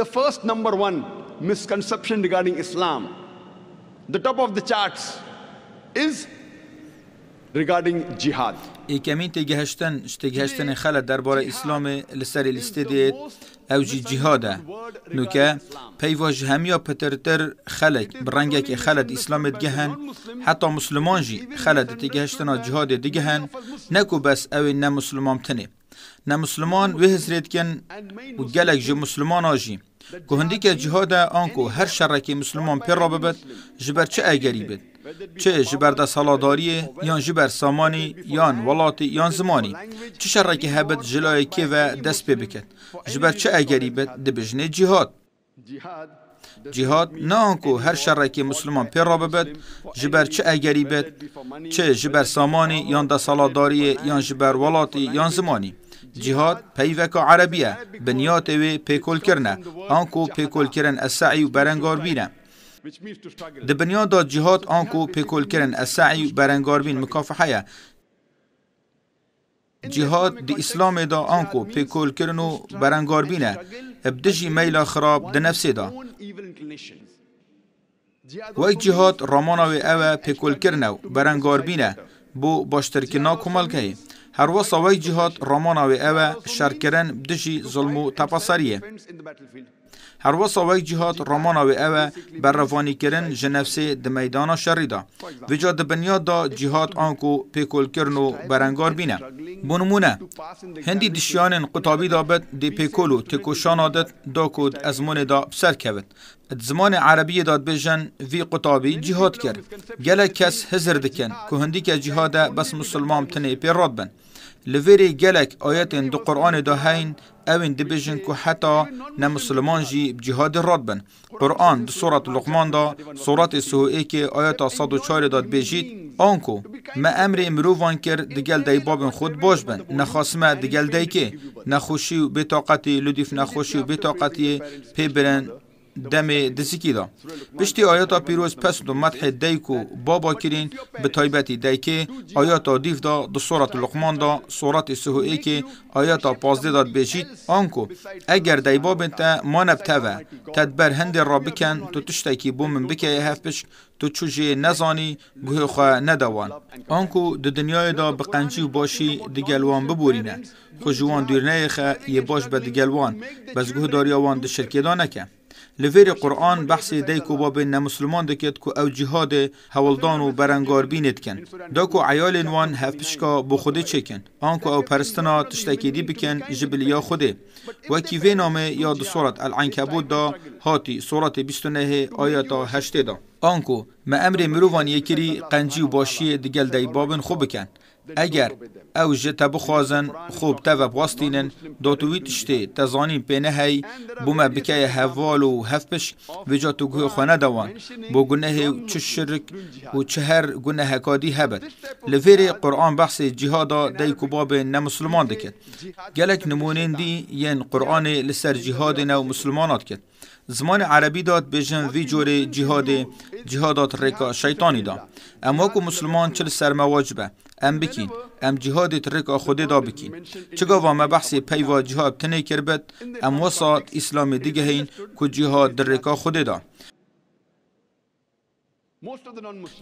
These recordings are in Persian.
The first number one misconception regarding Islam, the top of the charts is regarding jihad. ای کمی تگهشتن شتگهشتن خلا درباره اسلام لسر لسته دید او جی جهاده نو که پیواج همیا پترتر خلق برنگه که خلد اسلام دگهن حتی مسلمان جی خلا خلد تگهشتن جهاد دگهن نکو بس او نه مسلمان تنه نه مسلمان وهزرید کن و گلک جی مسلمان آجی گهندی که جهاد آنکو هر شرکی مسلمان پیر را ببد جبر چه اگری بد؟ چه جبر ده سالاداری یا جبر سامانی یا ولاتی یا زمانی؟ چه شرکی هبد جلای که و دست پی بکد؟ جبر چه اگری بد ده جهاد؟ جهاد نه آنکو هر شرکی مسلمان پیر را ببد جبر چه اگری بد؟ چه جبر سامانی یا ده سالاداری یا جبر ولاتی یا زمانی؟ جهاد پیوک عربیه بنیات وی پیکول کرنه آنکو پیکول کرن السعی و برنگار بینه د بنیاد دا جهاد آنکو پیکول کرن السعی و برنگار بین مکافحه جهاد د اسلام دا آنکو پیکول کرن و برنگار بینه ابدجی میلا خراب د نفس دا وی جهاد رامانا وی اوه پیکول کرنه و برنگار بینه بو باشترکنا کمال که هر سەوای جهاد رمان و شرکرن دشی ظلم و تپاسریه. هر وسا وک جهات رامانا و اوه بر روانی کرن جنفسه د میدانا شریدا وجا د بنیاد دا جهات آنکو پیکول کرن و برنگار بینه بنمونه هندی دشیانن قطابی دابت دی پیکولو تکوشان آدت دا کود از من دا بسر کبت زمان عربی داد بجن وی قطابی جهاد کرد گله کس هزر دکن که هندی که جهاده بس مسلمان تنه پی راد بند لفيري جالك آيات دو قرآن دو هين أوين دي که كو حتى نمسلمان جي بجهاد راد بن قرآن دو سورة لقمان دا سورة سورت سهوئی که آیت چار داد بیجید آنكو ما امر امروان کر دگل دی بابن خود باش بن نخاسمه دگل دی که نخوشی و بطاقتي لدف نخوشي و بطاقتي پی برن دم دسیکی دا پشتی آیاتا پیروز پس دو مدح دیک و بابا کرین به تایبتی دیکه آیاتا دیف دا دو صورت لقمان دا سورت ای که آیاتا پازده داد بیشید آنکو اگر دی بابن تا مانب تاوه تدبر هند را بکن تو تشتکی بومن من هف پشک تو چجی نزانی گوه خواه ندوان آنکو دو دنیای دا بقنجی و باشی دگلوان ببورینه خو جوان دیر خواه یه باش به دگلوان بس گوه داریاوان دو شرکی دا نکن لویر قرآن بحث دی کو باب نمسلمان دکید کو او جهاد هولدان و برنگار بینید کن دا کو عیال وان هفپشکا بو خوده چکن آن کو او پرستنا تشتکیدی بکن جبلیا خوده و کیوه نامه یا دو صورت العنکبوت دا هاتی صورت 29 آیتا 8 دا آنکو ما امر مروان یکری قنجی و باشی دگل دی بابن خوب بکن اگر او جتا بخوازن و تەڤە بوەستینن دۆتووی تشتێ تەزانین بو بوومە بکای هفوال و هەفپش بجا و گوێ خونه و چ شرک و چه هر گنه هەکادی جهاد لە قرآن بحث نمسلمان جیهادا دەیک نمسلمان دکت. گلک نمونین دی قرآن لسر لسر نو مسلمان مسلمانات کرد زمان عربی داد بجن وی جور جهاد جهادات رکا شیطانی دا اما کو مسلمان چل سەرمەواجبە ام بکین ام جهاد ترک خود دا بکین چگا وام بحث پیوا جهاد تنه کربت ام وسط اسلام دیگه هین که جهاد در رکا خود دا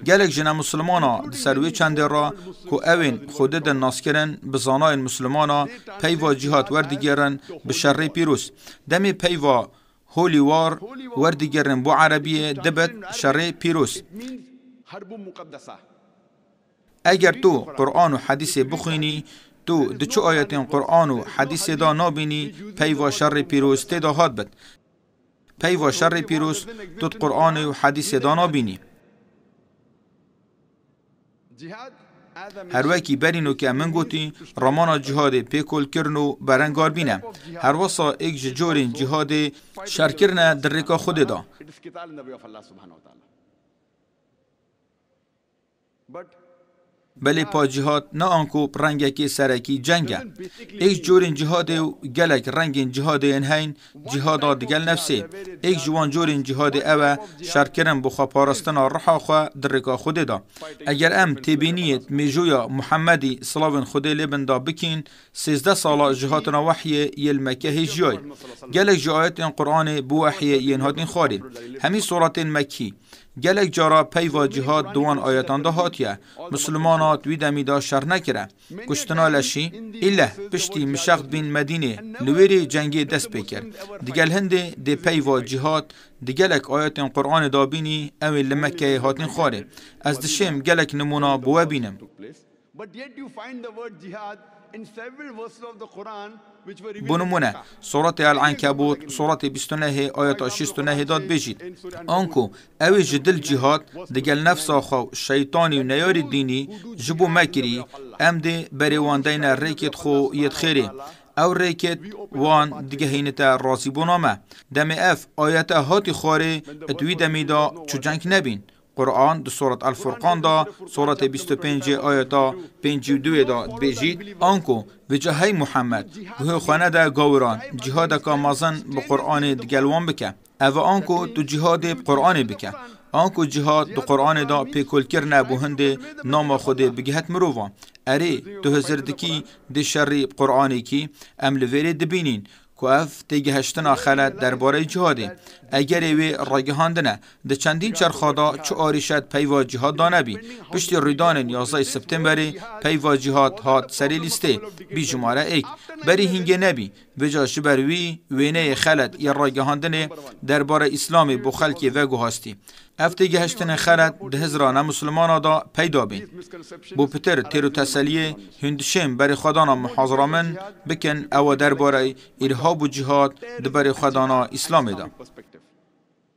گلک مسلمان در سروی چند را که اوین خود د ناسکرند، بزانای ها پیوا جهات ور دیگرن به شر پیروس دمی پیوا هولی وار ور دیگرن بو عربیه دبت شر پیروس حرب اگر تو قرآن و حدیث بخوینی تو د چو آیت قرآن و حدیث دا نابینی پیوا شر پیروز تی دا هات بد پیوا شر پیروز تو قرآن و حدیث دا نابینی هر وکی برینو که من گوتی رامان جهاد پیکول کرنو برنگار بینه هر وسا ایک جورین جهاد شرکرن در رکا خود دا بلی پا جهاد نه انکو که سرکی جنگه یک جورین جهاد و گلک رنگین جهاد این هین جهاد آدگل نفسه ایک جوان جورین جهاد او شرکرم بخوا پارستن روح خو درکا خود دا اگر ام تبینیت میجویا محمدی سلاوین خود لبن دا بکین سیزده سال جهاد نا یل مکه جای. گلک جایت قرآن بو وحی ینهادین خواری همین صورت مکی گلک جارا جهاد دوان دا هاتیە مسلمانات وی دا شر نکره. کشتنا لشی ایله پشتی مشخت بین مدینه جنگی دست دەست دیگل هنده دی پی دێ پەیواجیهات دیگلک آیت قرآن دا بینی اوی لمکه هاتین خواره. از دشم گلک نمونا بوه بینم. بنمونه صورت العنكبوت صورت 29 آيات 69 داد بجید آنکو اوی جدل جهاد دگل نفس آخو شیطانی و نیار دینی جبو مکری ام ده بریواندین ریکت خو یت خیره او ریکت وان دیگه هینتا رازی بنامه دم اف آیت هاتی خاره اتوی دا چو جنگ نبین قرآن در صورت الفرقان دا سورة 25 آیتا 52 دا بیجید آنکو جهه محمد به خانه دا گاوران، جهاد کا مازن به قرآن دگلوان بکه او آنکو تو جهاد قرآن بکه آنکو جهاد دو قرآن دا پیکل کرنه نبوهنده نام خود بگهت مرووان اره تو هزردکی دی شری قرآنی کی ام لویره دبینین کوف اف تیگه هشتن آخرت در باره جهادی اگر راگهانده نه ده چندین چرخادا چو آریشت پیوا جهاد دانه بی پشتی ریدان نیازای سپتمبری پیوا جهاد هات سری لیسته بی جماره ایک بری هنگه نبی ویجا شبر وی وینه خلد یا رای درباره اسلام بو خلکی و گوهاستی افتی گهشتن خلد ده هزرانه مسلمان دا پیدا بین بو پتر تیرو تسلیه هندشم بر خدانا محاضرامن بکن او درباره ارهاب و جهاد بر خدانا اسلام دا